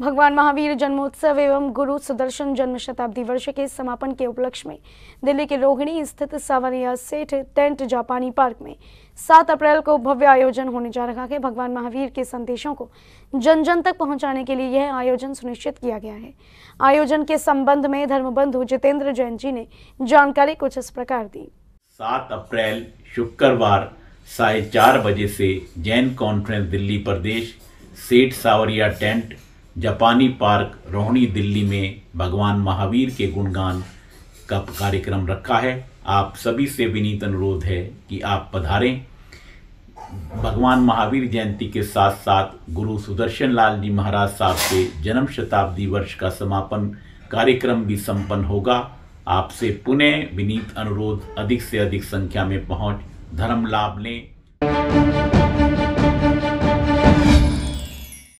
भगवान महावीर जन्मोत्सव एवं गुरु सुदर्शन जन्म शताब्दी वर्ष के समापन के उपलक्ष्य में दिल्ली के रोहिणी स्थित सावरिया सेठ टेंट जापानी पार्क में 7 अप्रैल को भव्य आयोजन होने जा रहा है भगवान महावीर के संदेशों को जन जन तक पहुंचाने के लिए यह आयोजन सुनिश्चित किया गया है आयोजन के संबंध में धर्मबंधु जितेंद्र जैन जी ने जानकारी कुछ इस प्रकार दी सात अप्रैल शुक्रवार साढ़े बजे से जैन कॉन्फ्रेंस दिल्ली प्रदेश सेठ सावरिया टेंट जापानी पार्क रोहणी दिल्ली में भगवान महावीर के गुणगान का कार्यक्रम रखा है आप सभी से विनीत अनुरोध है कि आप पधारें भगवान महावीर जयंती के साथ साथ गुरु सुदर्शन लाल जी महाराज साहब के जन्म शताब्दी वर्ष का समापन कार्यक्रम भी संपन्न होगा आपसे पुनः विनीत अनुरोध अधिक से अधिक संख्या में पहुंच धर्म लाभ लें